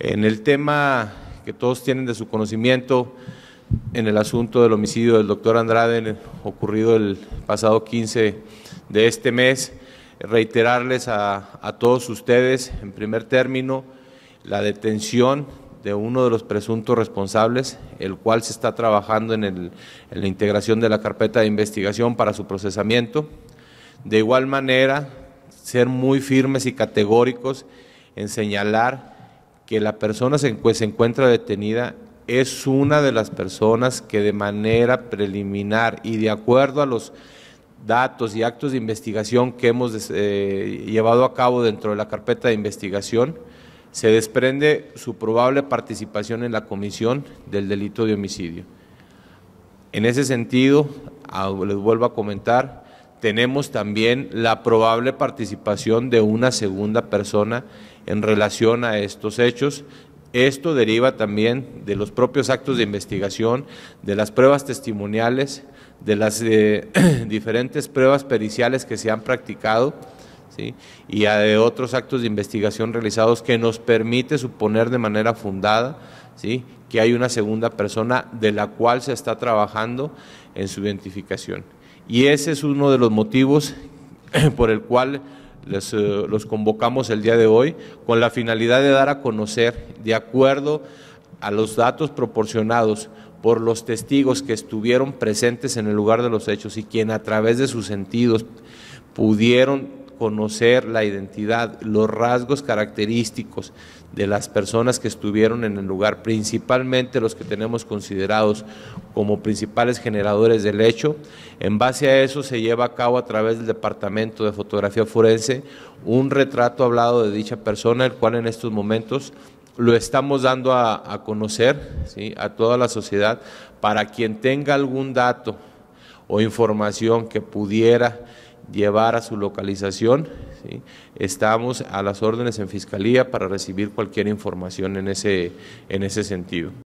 En el tema que todos tienen de su conocimiento, en el asunto del homicidio del doctor Andrade ocurrido el pasado 15 de este mes, reiterarles a, todos ustedes, en primer término, la detención de uno de los presuntos responsables, el cual se está trabajando en, en, la integración de la carpeta de investigación para su procesamiento. De igual manera, ser muy firmes y categóricos en señalar que la persona se, se encuentra detenida es una de las personas que de manera preliminar y de acuerdo a los datos y actos de investigación que hemos eh, llevado a cabo dentro de la carpeta de investigación, se desprende su probable participación en la comisión del delito de homicidio. En ese sentido, les vuelvo a comentar, tenemos también la probable participación de una segunda persona en relación a estos hechos. Esto deriva también de los propios actos de investigación, de las pruebas testimoniales, de las eh, diferentes pruebas periciales que se han practicado y de otros actos de investigación realizados que nos permite suponer de manera fundada ¿sí? que hay una segunda persona de la cual se está trabajando en su identificación. Y ese es uno de los motivos por el cual les, eh, los convocamos el día de hoy, con la finalidad de dar a conocer, de acuerdo a los datos proporcionados por los testigos que estuvieron presentes en el lugar de los hechos y quien a través de sus sentidos pudieron conocer la identidad, los rasgos característicos de las personas que estuvieron en el lugar, principalmente los que tenemos considerados como principales generadores del hecho. En base a eso se lleva a cabo a través del Departamento de Fotografía Forense un retrato hablado de dicha persona, el cual en estos momentos lo estamos dando a, conocer a toda la sociedad para quien tenga algún dato o información que pudiera llevar a su localización. Estamos a las órdenes en Fiscalía para recibir cualquier información en ese, en ese sentido.